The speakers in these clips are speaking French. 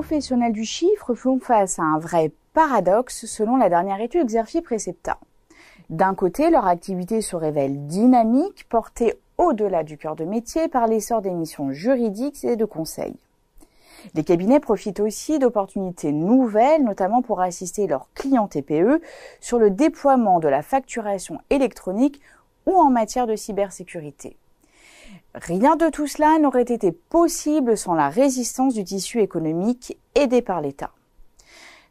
professionnels du chiffre font face à un vrai paradoxe selon la dernière étude Xerfi Precepta. D'un côté, leur activité se révèle dynamique, portée au-delà du cœur de métier par l'essor des missions juridiques et de conseils. Les cabinets profitent aussi d'opportunités nouvelles, notamment pour assister leurs clients TPE sur le déploiement de la facturation électronique ou en matière de cybersécurité. Rien de tout cela n'aurait été possible sans la résistance du tissu économique aidé par l'État.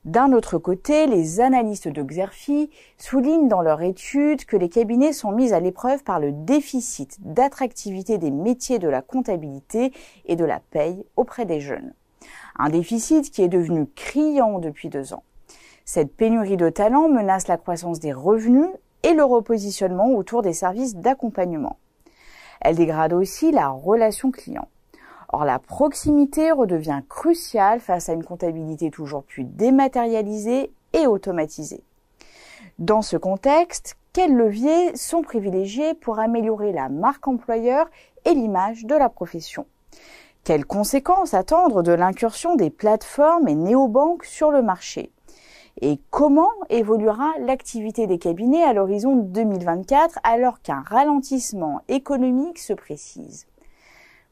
D'un autre côté, les analystes de Xerfi soulignent dans leur étude que les cabinets sont mis à l'épreuve par le déficit d'attractivité des métiers de la comptabilité et de la paye auprès des jeunes. Un déficit qui est devenu criant depuis deux ans. Cette pénurie de talents menace la croissance des revenus et le repositionnement autour des services d'accompagnement. Elle dégrade aussi la relation client. Or, la proximité redevient cruciale face à une comptabilité toujours plus dématérialisée et automatisée. Dans ce contexte, quels leviers sont privilégiés pour améliorer la marque employeur et l'image de la profession Quelles conséquences attendre de l'incursion des plateformes et néobanques sur le marché et comment évoluera l'activité des cabinets à l'horizon 2024 alors qu'un ralentissement économique se précise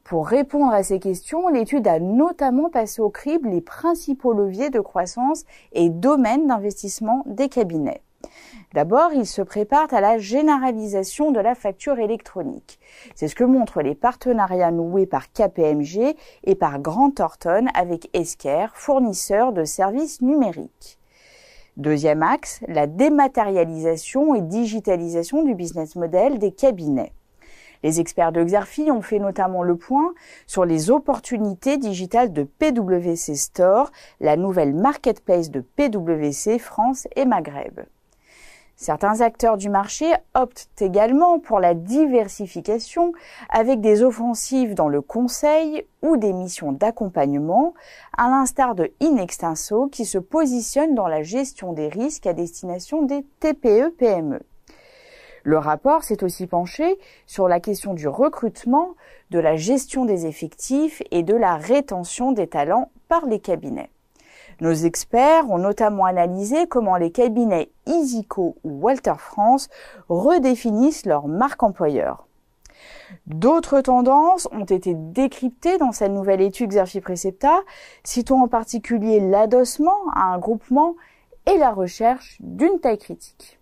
Pour répondre à ces questions, l'étude a notamment passé au crible les principaux leviers de croissance et domaines d'investissement des cabinets. D'abord, ils se préparent à la généralisation de la facture électronique. C'est ce que montrent les partenariats noués par KPMG et par Grant Thornton avec Esker, fournisseur de services numériques. Deuxième axe, la dématérialisation et digitalisation du business model des cabinets. Les experts de Xarfi ont fait notamment le point sur les opportunités digitales de PwC Store, la nouvelle marketplace de PwC France et Maghreb. Certains acteurs du marché optent également pour la diversification avec des offensives dans le conseil ou des missions d'accompagnement, à l'instar de Inextinso qui se positionne dans la gestion des risques à destination des TPE-PME. E. Le rapport s'est aussi penché sur la question du recrutement, de la gestion des effectifs et de la rétention des talents par les cabinets. Nos experts ont notamment analysé comment les cabinets Isico ou Walter France redéfinissent leur marque employeur. D'autres tendances ont été décryptées dans cette nouvelle étude Xerfi Precepta, citons en particulier l'adossement à un groupement et la recherche d'une taille critique.